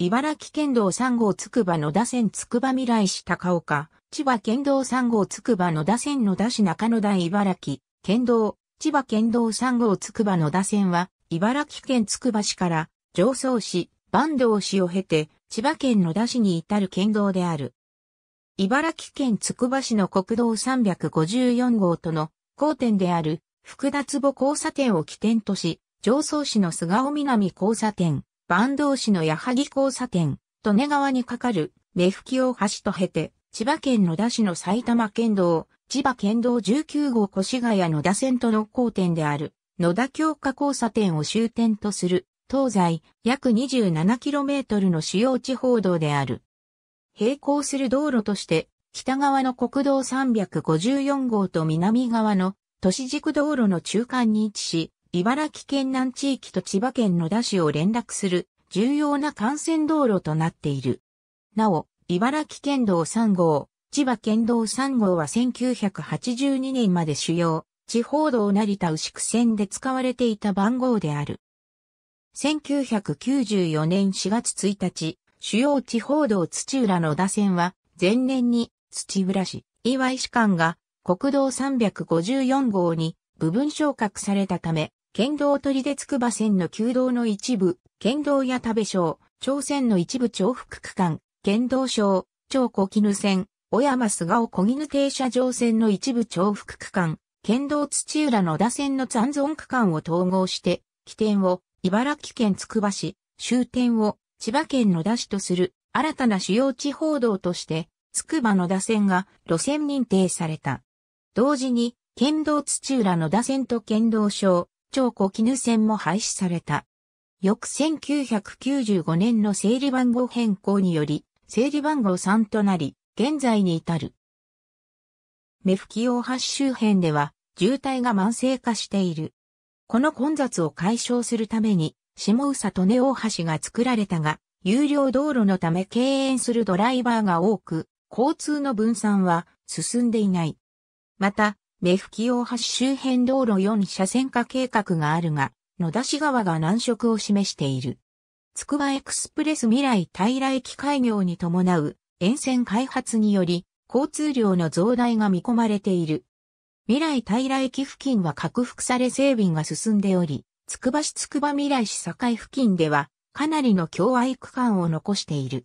茨城県道3号つくば野田線つくば未来市高岡、千葉県道3号つくば野田線野田市中野台茨城、県道、千葉県道3号つくば野田線は、茨城県つくば市から、上層市、坂東市を経て、千葉県野田市に至る県道である。茨城県つくば市の国道354号との交点である、福田坪交差点を起点とし、上層市の菅尾南交差点、坂東市の矢作交差点、利根川に架かる目吹大橋と経て、千葉県野田市の埼玉県道、千葉県道19号越谷野田線との交点である、野田強化交差点を終点とする、東西約 27km の主要地方道である。並行する道路として、北側の国道354号と南側の都市軸道路の中間に位置し、茨城県南地域と千葉県野田市を連絡する重要な幹線道路となっている。なお、茨城県道3号、千葉県道3号は1982年まで主要、地方道成田牛久線で使われていた番号である。1994年4月1日、主要地方道土浦野田線は、前年に土浦市、岩井市間が国道354号に部分昇格されたため、県道取手筑波線の旧道の一部、県道や田部省、朝鮮の一部重複区間、県道省、超小絹線、小山菅尾小絹停車場線の一部重複区間、県道土浦野田線の残存区間を統合して、起点を茨城県筑波市、終点を千葉県野田市とする新たな主要地方道として、筑波の野田線が路線認定された。同時に、県道土浦野田線と県道省、超小絹線も廃止された。翌1995年の整理番号変更により、整理番号3となり、現在に至る。目吹き大橋周辺では、渋滞が慢性化している。この混雑を解消するために、下宇佐利根大橋が作られたが、有料道路のため敬遠するドライバーが多く、交通の分散は進んでいない。また、目吹大橋周辺道路4車線化計画があるが、野田市側が難色を示している。つくばエクスプレス未来平駅開業に伴う沿線開発により、交通量の増大が見込まれている。未来平駅付近は拡幅され整備が進んでおり、つくば市つくば未来市境付近では、かなりの共愛区間を残している。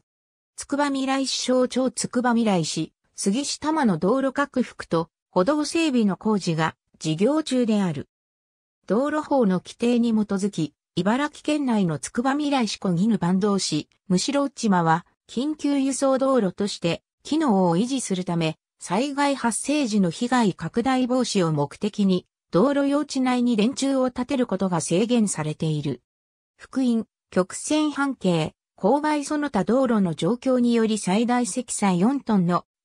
つくば未来市小町つくば未来市、杉下間の道路拡幅と歩道整備の工事が事業中である。道路法の規定に基づき、茨城県内の筑波未来市小ぬ坂東市、むしろ内間は、緊急輸送道路として、機能を維持するため、災害発生時の被害拡大防止を目的に、道路用地内に電柱を建てることが制限されている。福音、曲線半径、勾配その他道路の状況により最大積載4トンの